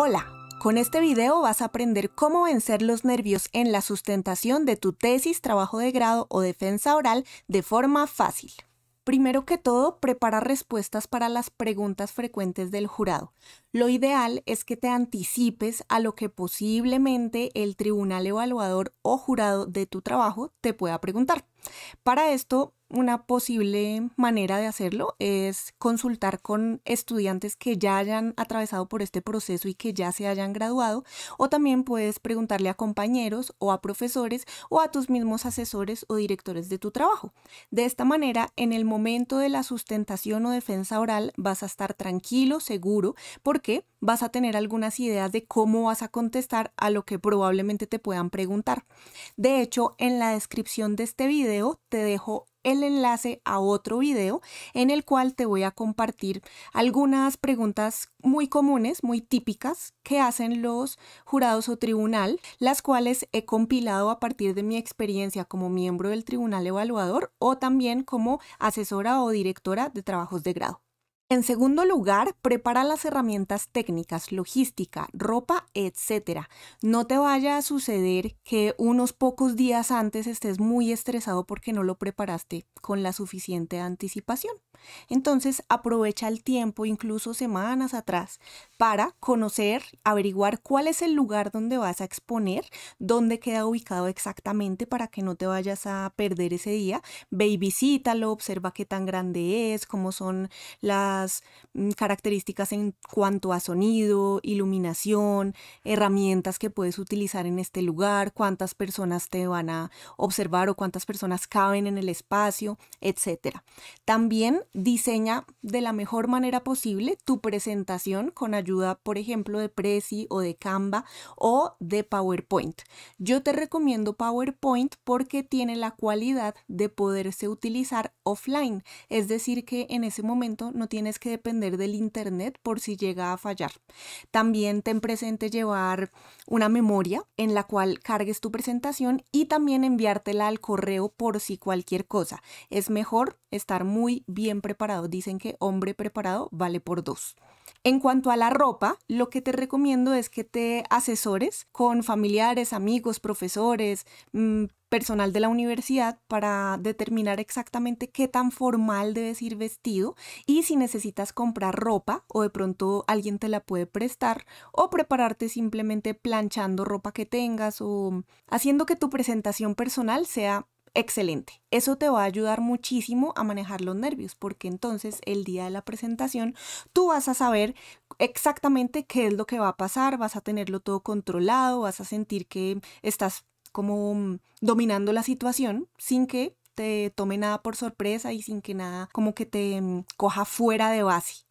Hola, con este video vas a aprender cómo vencer los nervios en la sustentación de tu tesis, trabajo de grado o defensa oral de forma fácil. Primero que todo, prepara respuestas para las preguntas frecuentes del jurado. Lo ideal es que te anticipes a lo que posiblemente el tribunal evaluador o jurado de tu trabajo te pueda preguntar. Para esto, una posible manera de hacerlo es consultar con estudiantes que ya hayan atravesado por este proceso y que ya se hayan graduado, o también puedes preguntarle a compañeros o a profesores o a tus mismos asesores o directores de tu trabajo. De esta manera, en el momento de la sustentación o defensa oral vas a estar tranquilo, seguro, porque vas a tener algunas ideas de cómo vas a contestar a lo que probablemente te puedan preguntar. De hecho, en la descripción de este video te dejo el enlace a otro video en el cual te voy a compartir algunas preguntas muy comunes, muy típicas que hacen los jurados o tribunal, las cuales he compilado a partir de mi experiencia como miembro del tribunal evaluador o también como asesora o directora de trabajos de grado. En segundo lugar, prepara las herramientas técnicas, logística, ropa, etcétera, No te vaya a suceder que unos pocos días antes estés muy estresado porque no lo preparaste con la suficiente anticipación. Entonces, aprovecha el tiempo, incluso semanas atrás, para conocer, averiguar cuál es el lugar donde vas a exponer, dónde queda ubicado exactamente para que no te vayas a perder ese día. Ve y visítalo, observa qué tan grande es, cómo son las Mm, características en cuanto a sonido, iluminación, herramientas que puedes utilizar en este lugar, cuántas personas te van a observar o cuántas personas caben en el espacio, etc. También diseña de la mejor manera posible tu presentación con ayuda, por ejemplo, de Prezi o de Canva o de PowerPoint. Yo te recomiendo PowerPoint porque tiene la cualidad de poderse utilizar offline, es decir, que en ese momento no tiene que depender del Internet por si llega a fallar. También ten presente llevar una memoria en la cual cargues tu presentación y también enviártela al correo por si cualquier cosa. Es mejor estar muy bien preparado. Dicen que hombre preparado vale por dos. En cuanto a la ropa, lo que te recomiendo es que te asesores con familiares, amigos, profesores, mm, personal de la universidad para determinar exactamente qué tan formal debes ir vestido y si necesitas comprar ropa o de pronto alguien te la puede prestar o prepararte simplemente planchando ropa que tengas o haciendo que tu presentación personal sea Excelente. Eso te va a ayudar muchísimo a manejar los nervios porque entonces el día de la presentación tú vas a saber exactamente qué es lo que va a pasar, vas a tenerlo todo controlado, vas a sentir que estás como mm, dominando la situación sin que te tome nada por sorpresa y sin que nada como que te mm, coja fuera de base.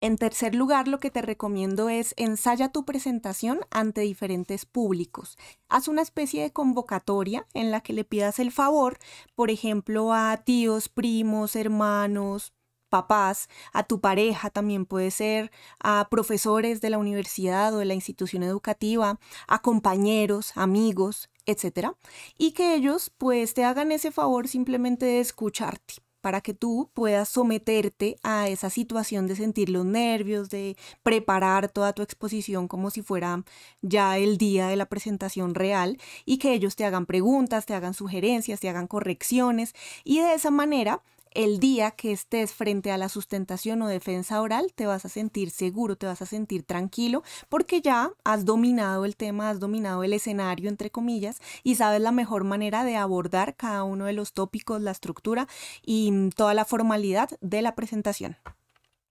En tercer lugar, lo que te recomiendo es ensaya tu presentación ante diferentes públicos. Haz una especie de convocatoria en la que le pidas el favor, por ejemplo, a tíos, primos, hermanos, papás, a tu pareja también puede ser, a profesores de la universidad o de la institución educativa, a compañeros, amigos, etcétera, y que ellos pues te hagan ese favor simplemente de escucharte para que tú puedas someterte a esa situación de sentir los nervios, de preparar toda tu exposición como si fuera ya el día de la presentación real y que ellos te hagan preguntas, te hagan sugerencias, te hagan correcciones y de esa manera el día que estés frente a la sustentación o defensa oral, te vas a sentir seguro, te vas a sentir tranquilo, porque ya has dominado el tema, has dominado el escenario, entre comillas, y sabes la mejor manera de abordar cada uno de los tópicos, la estructura y mm, toda la formalidad de la presentación.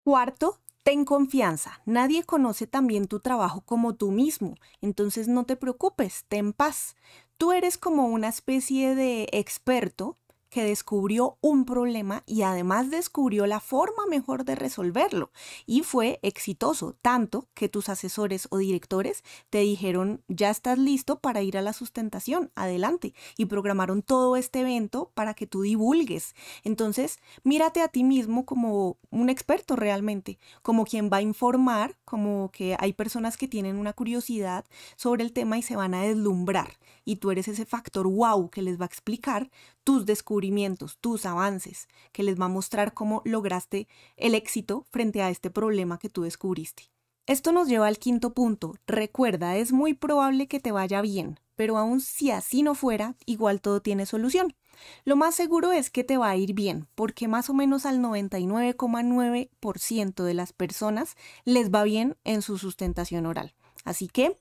Cuarto, Ten confianza, nadie conoce también tu trabajo como tú mismo, entonces no te preocupes, ten paz. Tú eres como una especie de experto que descubrió un problema y además descubrió la forma mejor de resolverlo. Y fue exitoso, tanto que tus asesores o directores te dijeron, ya estás listo para ir a la sustentación, adelante. Y programaron todo este evento para que tú divulgues. Entonces, mírate a ti mismo como un experto realmente, como quien va a informar, como que hay personas que tienen una curiosidad sobre el tema y se van a deslumbrar. Y tú eres ese factor wow que les va a explicar tus descubrimientos tus avances, que les va a mostrar cómo lograste el éxito frente a este problema que tú descubriste. Esto nos lleva al quinto punto. Recuerda, es muy probable que te vaya bien, pero aun si así no fuera, igual todo tiene solución. Lo más seguro es que te va a ir bien, porque más o menos al 99,9% de las personas les va bien en su sustentación oral. Así que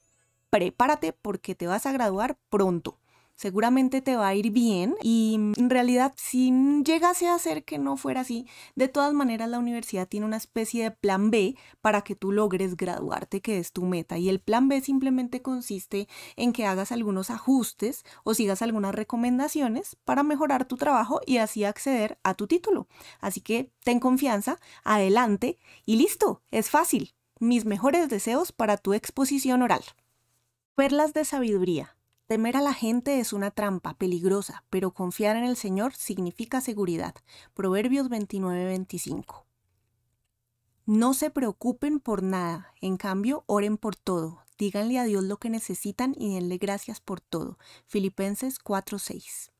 prepárate porque te vas a graduar pronto seguramente te va a ir bien y mm, en realidad si llegase a ser que no fuera así, de todas maneras la universidad tiene una especie de plan B para que tú logres graduarte, que es tu meta. Y el plan B simplemente consiste en que hagas algunos ajustes o sigas algunas recomendaciones para mejorar tu trabajo y así acceder a tu título. Así que ten confianza, adelante y listo, es fácil. Mis mejores deseos para tu exposición oral. Perlas de sabiduría. Temer a la gente es una trampa peligrosa, pero confiar en el Señor significa seguridad. Proverbios 29.25 No se preocupen por nada, en cambio, oren por todo. Díganle a Dios lo que necesitan y denle gracias por todo. Filipenses 4:6.